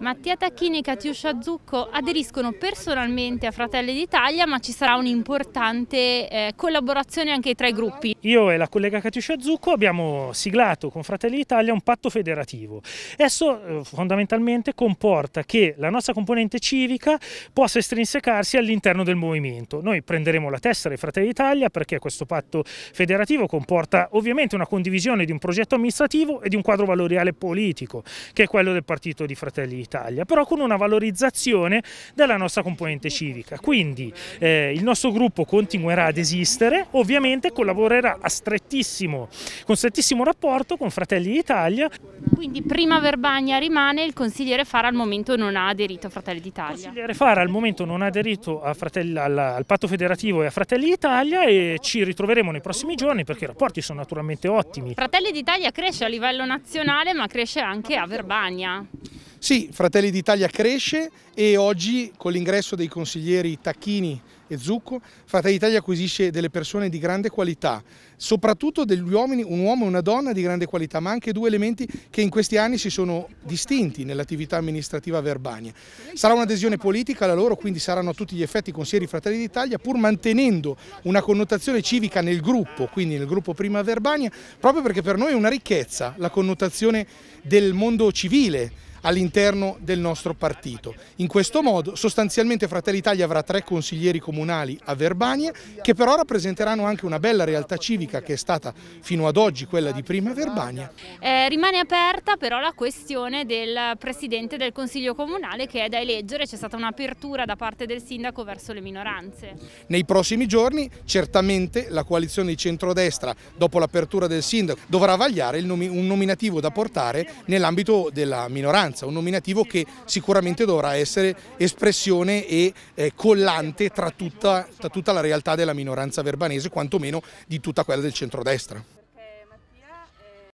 Mattia Tacchini e Catiuscia Zucco aderiscono personalmente a Fratelli d'Italia ma ci sarà un'importante eh, collaborazione anche tra i gruppi. Io e la collega Catiuscia Zucco abbiamo siglato con Fratelli d'Italia un patto federativo. Esso eh, fondamentalmente comporta che la nostra componente civica possa estrinsecarsi all'interno del movimento. Noi prenderemo la testa dei Fratelli d'Italia perché questo patto federativo comporta ovviamente una condivisione di un progetto amministrativo e di un quadro valoriale politico che è quello del partito di Fratelli d'Italia, però con una valorizzazione della nostra componente civica. Quindi eh, il nostro gruppo continuerà ad esistere, ovviamente collaborerà a strettissimo, con strettissimo rapporto con Fratelli d'Italia. Quindi prima Verbagna rimane, il consigliere Fara al momento non ha aderito a Fratelli d'Italia. Il consigliere Fara al momento non ha aderito Fratelli, al, al patto federativo e a Fratelli d'Italia e ci ritroveremo nei prossimi giorni perché i rapporti sono naturalmente ottimi. Fratelli d'Italia cresce a livello nazionale ma cresce anche a Verbagna. Sì, Fratelli d'Italia cresce e oggi con l'ingresso dei consiglieri Tacchini e Zucco, Fratelli d'Italia acquisisce delle persone di grande qualità, soprattutto degli uomini, un uomo e una donna di grande qualità, ma anche due elementi che in questi anni si sono distinti nell'attività amministrativa verbania. Sarà un'adesione politica la loro, quindi saranno a tutti gli effetti consiglieri Fratelli d'Italia, pur mantenendo una connotazione civica nel gruppo, quindi nel gruppo Prima Verbania, proprio perché per noi è una ricchezza la connotazione del mondo civile all'interno del nostro partito. In questo modo sostanzialmente Fratelli Italia avrà tre consiglieri comunali a Verbania che però rappresenteranno anche una bella realtà civica che è stata fino ad oggi quella di prima Verbania. Eh, rimane aperta però la questione del Presidente del Consiglio Comunale che è da eleggere, c'è stata un'apertura da parte del Sindaco verso le minoranze. Nei prossimi giorni certamente la coalizione di centrodestra dopo l'apertura del Sindaco dovrà vagliare nomi un nominativo da portare nell'ambito della minoranza maggioranza, un nominativo che sicuramente dovrà essere espressione e eh, collante tra tutta, tra tutta la realtà della minoranza verbanese, quantomeno di tutta quella del centrodestra.